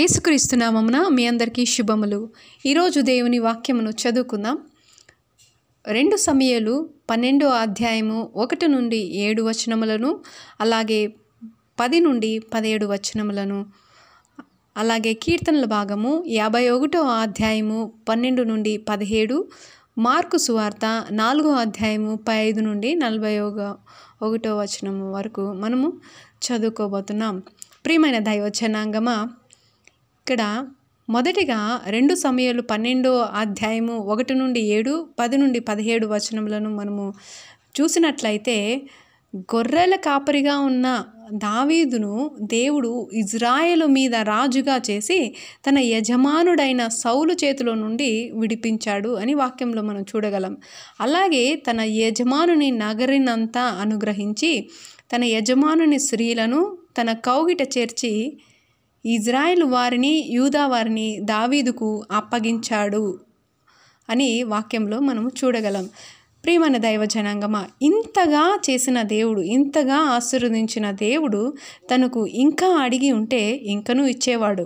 ఏసుక్రీస్తునామమున మీ అందరికీ శుభములు ఈరోజు దేవుని వాక్యమును చదువుకుందాం రెండు సమయాలు పన్నెండో అధ్యాయము ఒకటి నుండి ఏడు వచనములను అలాగే పది నుండి పదిహేడు వచనములను అలాగే కీర్తనల భాగము యాభై ఒకటో అధ్యాయము పన్నెండు నుండి పదిహేడు మార్కు సువార్త నాలుగో అధ్యాయము పై ఐదు నుండి నలభై ఒక ఒకటో వచనము వరకు మనము చదువుకోబోతున్నాం ప్రియమైన దైవచనాంగమా ఇక్కడ మొదటిగా రెండు సమయాలు పన్నెండో అధ్యాయము ఒకటి నుండి ఏడు పది నుండి పదిహేడు వచనములను మనము చూసినట్లయితే గొర్రెల కాపరిగా ఉన్న దావీదును దేవుడు ఇజ్రాయెలు మీద రాజుగా చేసి తన యజమానుడైన సౌలు చేతిలో నుండి విడిపించాడు అని వాక్యంలో మనం చూడగలం అలాగే తన యజమానుని నగరినంతా అనుగ్రహించి తన యజమానుని స్త్రీలను తన కౌగిట చేర్చి ఇజ్రాయిల్ వారిని యూదా వారిని దావీదుకు అప్పగించాడు అని వాక్యంలో మనం చూడగలం ప్రియమైన దైవ జనాంగమ ఇంతగా చేసిన దేవుడు ఇంతగా ఆశీర్వదించిన దేవుడు తనకు ఇంకా అడిగి ఉంటే ఇంకనూ ఇచ్చేవాడు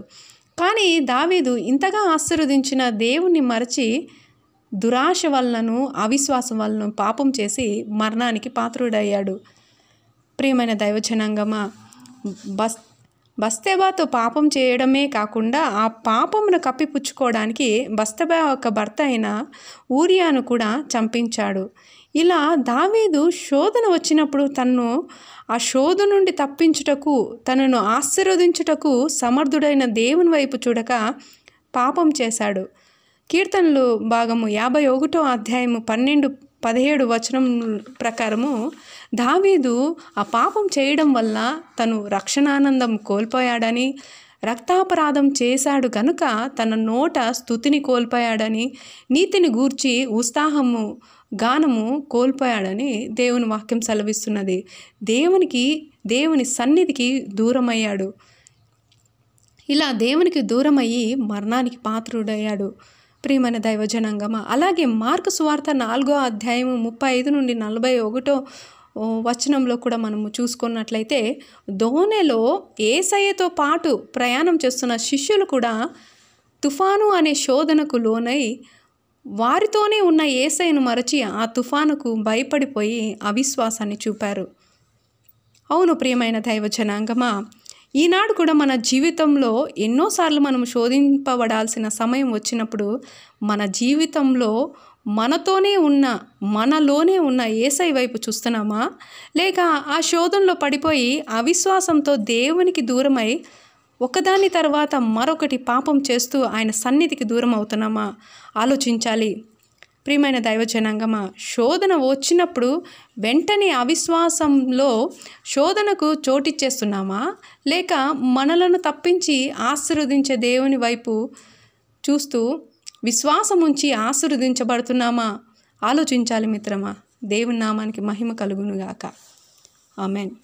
కానీ దావీదు ఇంతగా ఆశీర్వదించిన దేవుణ్ణి మరచి దురాశ వలనను అవిశ్వాసం వలన పాపం చేసి మరణానికి పాత్రుడయ్యాడు ప్రియమైన దైవజనాంగమా బస్ బస్తేబాతో పాపం చేయడమే కాకుండా ఆ పాపమును కప్పిపుచ్చుకోవడానికి బస్తబా యొక్క భర్త అయిన ఊరియాను కూడా చంపించాడు ఇలా దావీదు శోధన వచ్చినప్పుడు తన్ను ఆ శోధ నుండి తప్పించుటకు తనను ఆశీర్వదించుటకు సమర్థుడైన దేవుని వైపు చూడక పాపం చేశాడు కీర్తనలు భాగము యాభై ఒకటో అధ్యాయము పన్నెండు పదిహేడు వచనం ప్రకారము దావీదు ఆ పాపం చేయడం వల్ల తను రక్షణానందం కోల్పోయాడని రక్తాపరాధం చేశాడు గనుక తన నోట స్థుతిని కోల్పోయాడని నీతిని గూర్చి ఉత్సాహము గానము కోల్పోయాడని దేవుని వాక్యం సెలవిస్తున్నది దేవునికి దేవుని సన్నిధికి దూరమయ్యాడు ఇలా దేవునికి దూరమయ్యి మరణానికి పాత్రుడయ్యాడు ప్రియమైన దైవ జనాంగమ అలాగే మార్కు సువార్త నాలుగో అధ్యాయము ముప్పై ఐదు నుండి నలభై ఒకటో వచనంలో కూడా మనము చూసుకున్నట్లయితే దోనెలో ఏసయ్యతో పాటు ప్రయాణం చేస్తున్న శిష్యులు కూడా తుఫాను అనే శోధనకు లోనై వారితోనే ఉన్న ఏసైను మరచి ఆ తుఫానుకు భయపడిపోయి అవిశ్వాసాన్ని చూపారు అవును ప్రియమైన దైవ జనాంగమా ఈనాడు కూడా మన జీవితంలో ఎన్నోసార్లు మనం శోధింపబడాల్సిన సమయం వచ్చినప్పుడు మన జీవితంలో మనతోనే ఉన్న మనలోనే ఉన్న ఏసై వైపు చూస్తున్నామా లేక ఆ శోధనలో పడిపోయి అవిశ్వాసంతో దేవునికి దూరమై ఒకదాని తర్వాత మరొకటి పాపం చేస్తూ ఆయన సన్నిధికి దూరం అవుతున్నామా ఆలోచించాలి ప్రియమైన దైవ జనాంగమ శోధన వచ్చినప్పుడు వెంటనే అవిశ్వాసంలో శోధనకు చోటిచ్చేస్తున్నామా లేక మనలను తప్పించి ఆశీర్వదించే దేవుని వైపు చూస్తూ విశ్వాసం ఉంచి ఆశీర్వదించబడుతున్నామా ఆలోచించాలి మిత్రమా దేవుని నామానికి మహిమ కలుగునుగాక ఆమెన్